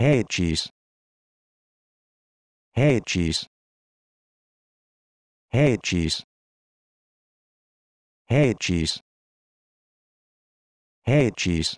Hey cheese. Hey cheese. Hey cheese. Hey cheese. Hey cheese.